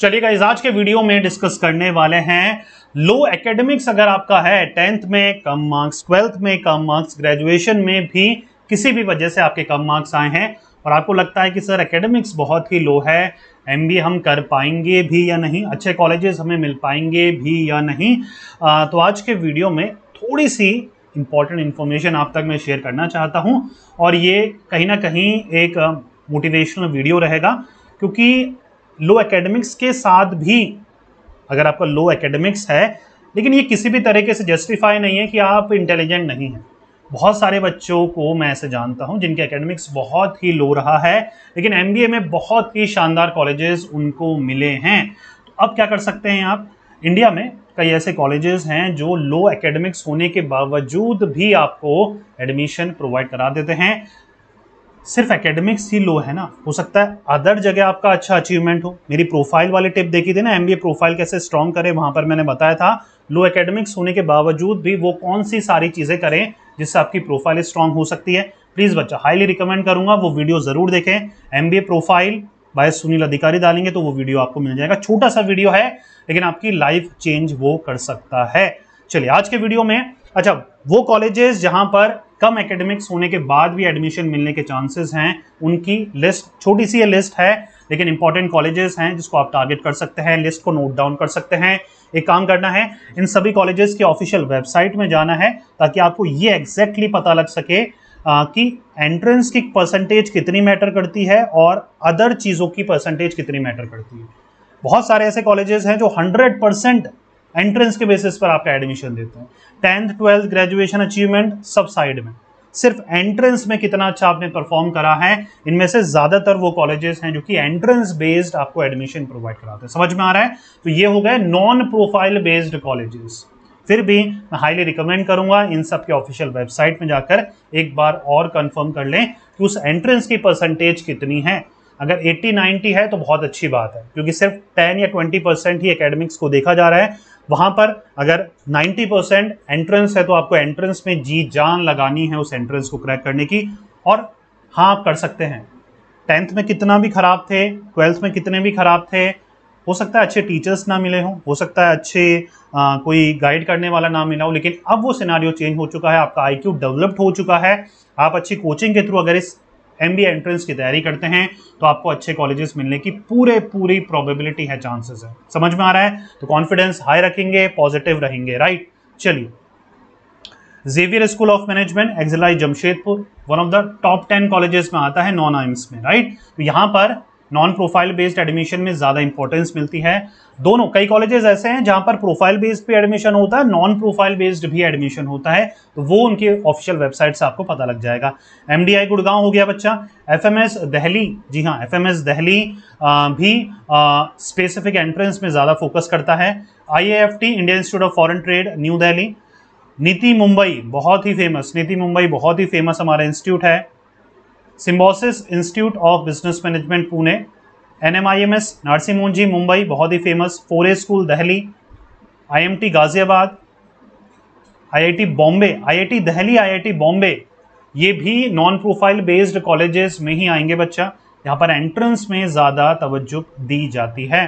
चलिएगा इस आज के वीडियो में डिस्कस करने वाले हैं लो एकेडमिक्स अगर आपका है टेंथ में कम मार्क्स ट्वेल्थ में कम मार्क्स ग्रेजुएशन में भी किसी भी वजह से आपके कम मार्क्स आए हैं और आपको लगता है कि सर एकेडमिक्स बहुत ही लो है एम हम कर पाएंगे भी या नहीं अच्छे कॉलेजेस हमें मिल पाएंगे भी या नहीं आ, तो आज के वीडियो में थोड़ी सी इम्पॉर्टेंट इन्फॉर्मेशन आप तक मैं शेयर करना चाहता हूँ और ये कहीं ना कहीं एक मोटिवेशनल वीडियो रहेगा क्योंकि लो एकेडमिक्स के साथ भी अगर आपका लो एकेडमिक्स है लेकिन ये किसी भी तरीके से जस्टिफाई नहीं है कि आप इंटेलिजेंट नहीं हैं बहुत सारे बच्चों को मैं ऐसे जानता हूँ जिनके एकेडमिक्स बहुत ही लो रहा है लेकिन एम में बहुत ही शानदार कॉलेजेस उनको मिले हैं तो अब क्या कर सकते हैं आप इंडिया में कई ऐसे कॉलेजेस हैं जो लो एकेडमिक्स होने के बावजूद भी आपको एडमिशन प्रोवाइड करा देते हैं सिर्फ एकेडमिक्स ही लो है ना हो सकता है अदर जगह आपका अच्छा अचीवमेंट हो मेरी प्रोफाइल वाली टिप देखी थी ना एमबीए प्रोफाइल कैसे स्ट्रॉन्ग करें वहां पर मैंने बताया था लो एकेडमिक्स होने के बावजूद भी वो कौन सी सारी चीज़ें करें जिससे आपकी प्रोफाइल स्ट्रॉन्ग हो सकती है प्लीज़ बच्चा हाईली रिकमेंड करूंगा वो वीडियो ज़रूर देखें एम प्रोफाइल बाय सुनील अधिकारी डालेंगे तो वो वीडियो आपको मिल जाएगा छोटा सा वीडियो है लेकिन आपकी लाइफ चेंज वो कर सकता है चलिए आज के वीडियो में अच्छा वो कॉलेजेस जहां पर कम एकेडमिक्स होने के बाद भी एडमिशन मिलने के चांसेस हैं उनकी लिस्ट छोटी सी ये लिस्ट है लेकिन इंपॉर्टेंट कॉलेजेस हैं जिसको आप टारगेट कर सकते हैं लिस्ट को नोट डाउन कर सकते हैं एक काम करना है इन सभी कॉलेजेस के ऑफिशियल वेबसाइट में जाना है ताकि आपको ये एग्जैक्टली पता लग सके आ, कि एंट्रेंस की परसेंटेज कितनी मैटर करती है और अदर चीज़ों की परसेंटेज कितनी मैटर करती है बहुत सारे ऐसे कॉलेजेस हैं जो 100 परसेंट एंट्रेंस के बेसिस पर आपका एडमिशन देते हैं टेंथ ट्वेल्थ ग्रेजुएशन अचीवमेंट सब साइड में सिर्फ एंट्रेंस में कितना अच्छा आपने परफॉर्म करा है इनमें से ज़्यादातर वो कॉलेजेस हैं जो कि एंट्रेंस बेस्ड आपको एडमिशन प्रोवाइड कराते हैं समझ में आ रहा है तो ये हो गए नॉन प्रोफाइल बेस्ड कॉलेजेस फिर भी मैं हाईली रिकमेंड करूंगा इन सब के ऑफिशियल वेबसाइट में जाकर एक बार और कंफर्म कर लें कि उस एंट्रेंस की परसेंटेज कितनी है अगर 80-90 है तो बहुत अच्छी बात है क्योंकि सिर्फ 10 या 20 परसेंट ही एकेडमिक्स को देखा जा रहा है वहाँ पर अगर 90 परसेंट एंट्रेंस है तो आपको एंट्रेंस में जी जान लगानी है उस एंट्रेंस को क्रैक करने की और हाँ आप कर सकते हैं टेंथ में कितना भी ख़राब थे ट्वेल्थ में कितने भी ख़राब थे हो सकता है अच्छे टीचर्स ना मिले हों हो सकता है अच्छे आ, कोई गाइड करने वाला ना मिला हो लेकिन अब वो सिनारियो चेंज हो चुका है आपका आईक्यू डेवलप्ड हो चुका है आप अच्छी कोचिंग के थ्रू अगर इस एम एंट्रेंस की तैयारी करते हैं तो आपको अच्छे कॉलेजेस मिलने की पूरे पूरी प्रोबेबिलिटी है चांसेस है समझ में आ रहा है तो कॉन्फिडेंस हाई रखेंगे पॉजिटिव रहेंगे राइट चलिए Xavier school of management XLRI Jamshedpur one of the top ten colleges में आता है नॉन आइम्स में राइट तो यहाँ पर नॉन प्रोफाइल बेस्ड एडमिशन में ज़्यादा इंपॉर्टेंस मिलती है दोनों कई कॉलेजेस ऐसे हैं जहां पर प्रोफाइल बेस्ड पे एडमिशन होता है नॉन प्रोफाइल बेस्ड भी एडमिशन होता है तो वो उनके ऑफिशियल वेबसाइट से आपको पता लग जाएगा एम गुड़गांव हो गया बच्चा एफ दहली जी हाँ एफ दहली आ, भी स्पेसिफिक एंट्रेंस में ज़्यादा फोकस करता है I Indian institute of foreign trade new Delhi NITIE Mumbai बहुत ही फेमस नीति मुंबई बहुत ही फेमस हमारा इंस्टीट्यूट है Symbiosis institute of business management Pune N M I M S Narsingh Mohan ji Mumbai बहुत ही famous FORE school Delhi I M T Ghaziabad I I T Bombay I I T Delhi I I T Bombay ये भी नॉन प्रोफाइल बेस्ड कॉलेजेस में ही आएंगे बच्चा यहाँ पर एंट्रेंस में ज़्यादा तवज्जो दी जाती है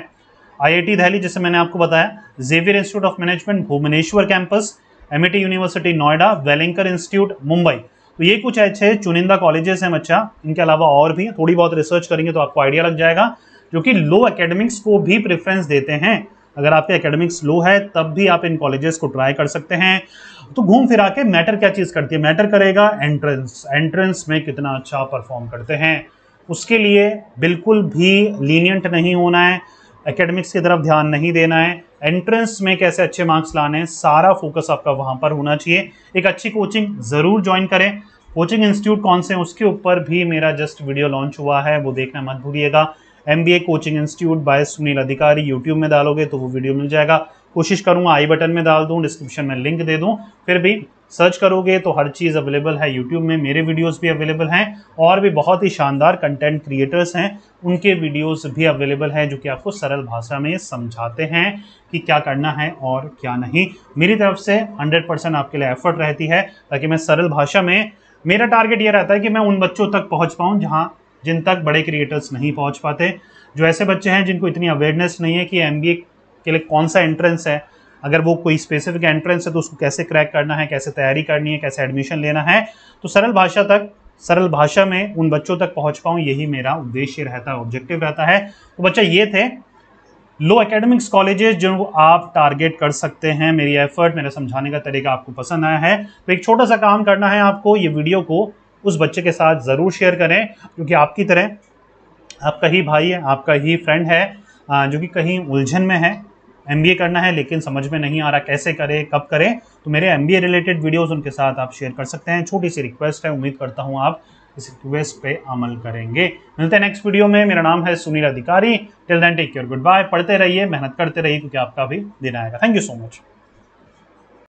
आईआईटी दहली जैसे मैंने आपको बताया Xavier institute of management Bhubaneswar campus T university Noida Welingkar institute Mumbai तो ये कुछ अच्छे चुनिंदा कॉलेजेस हैं बच्चा इनके अलावा और भी थोड़ी बहुत रिसर्च करेंगे तो आपको आइडिया लग जाएगा जो कि लो एकेडमिक्स को भी प्रेफरेंस देते हैं अगर आपके एकेडमिक्स लो है तब भी आप इन कॉलेजेस को ट्राई कर सकते हैं तो घूम फिरा के मैटर क्या चीज़ करती है मैटर करेगा एंट्रेंस एंट्रेंस में कितना अच्छा परफॉर्म करते हैं उसके लिए बिल्कुल भी लीनियंट नहीं होना है एकेडमिक्स की तरफ ध्यान नहीं देना है एंट्रेंस में कैसे अच्छे मार्क्स लाने हैं सारा फोकस आपका वहाँ पर होना चाहिए एक अच्छी कोचिंग ज़रूर ज्वाइन करें कोचिंग इंस्टीट्यूट कौन से हैं उसके ऊपर भी मेरा जस्ट वीडियो लॉन्च हुआ है वो देखना मत भूलिएगा M coaching institute by Sunil Adhikari YouTube में डालोगे तो वो वीडियो मिल जाएगा कोशिश करूँगा आई बटन में डाल दूँ डिस्क्रिप्शन में लिंक दे दूँ फिर भी सर्च करोगे तो हर चीज़ अवेलेबल है यूट्यूब में मेरे वीडियोज़ भी अवेलेबल हैं और भी बहुत ही शानदार कंटेंट क्रिएटर्स हैं उनके वीडियोज़ भी अवेलेबल हैं जो कि आपको सरल भाषा में समझाते हैं कि क्या करना है और क्या नहीं मेरी तरफ से हंड्रेड परसेंट आपके लिए एफर्ट रहती है ताकि मैं सरल भाषा में मेरा टारगेट ये रहता है कि मैं उन बच्चों तक पहुंच पाऊँ जहाँ जिन तक बड़े क्रिएटर्स नहीं पहुंच पाते जो ऐसे बच्चे हैं जिनको इतनी अवेयरनेस नहीं है कि एम के लिए कौन सा एंट्रेंस है अगर वो कोई स्पेसिफिक एंट्रेंस है तो उसको कैसे क्रैक करना है कैसे तैयारी करनी है कैसे एडमिशन लेना है तो सरल भाषा तक सरल भाषा में उन बच्चों तक पहुंच पाऊँ यही मेरा उद्देश्य रहता है ऑब्जेक्टिव रहता है तो बच्चा ये थे लो एकेडमिक्स कॉलेजेस जिनको आप टारगेट कर सकते हैं मेरी एफर्ट मेरा समझाने का तरीका आपको पसंद आया है तो एक छोटा सा काम करना है आपको ये वीडियो को उस बच्चे के साथ ज़रूर शेयर करें क्योंकि आपकी तरह आपका ही भाई है आपका ही फ्रेंड है जो कि कहीं उलझन में है एम करना है लेकिन समझ में नहीं आ रहा कैसे करें कब करें तो मेरे एम रिलेटेड वीडियोज़ उनके साथ आप शेयर कर सकते हैं छोटी सी रिक्वेस्ट है उम्मीद करता हूँ आप इस रिक्वेस्ट पे अमल करेंगे मिलते हैं नेक्स्ट वीडियो में मेरा नाम है Sunil Adhikari till then take care good bye पढ़ते रहिए मेहनत करते रहिए क्योंकि आपका भी दिन आएगा थैंक यू सो मच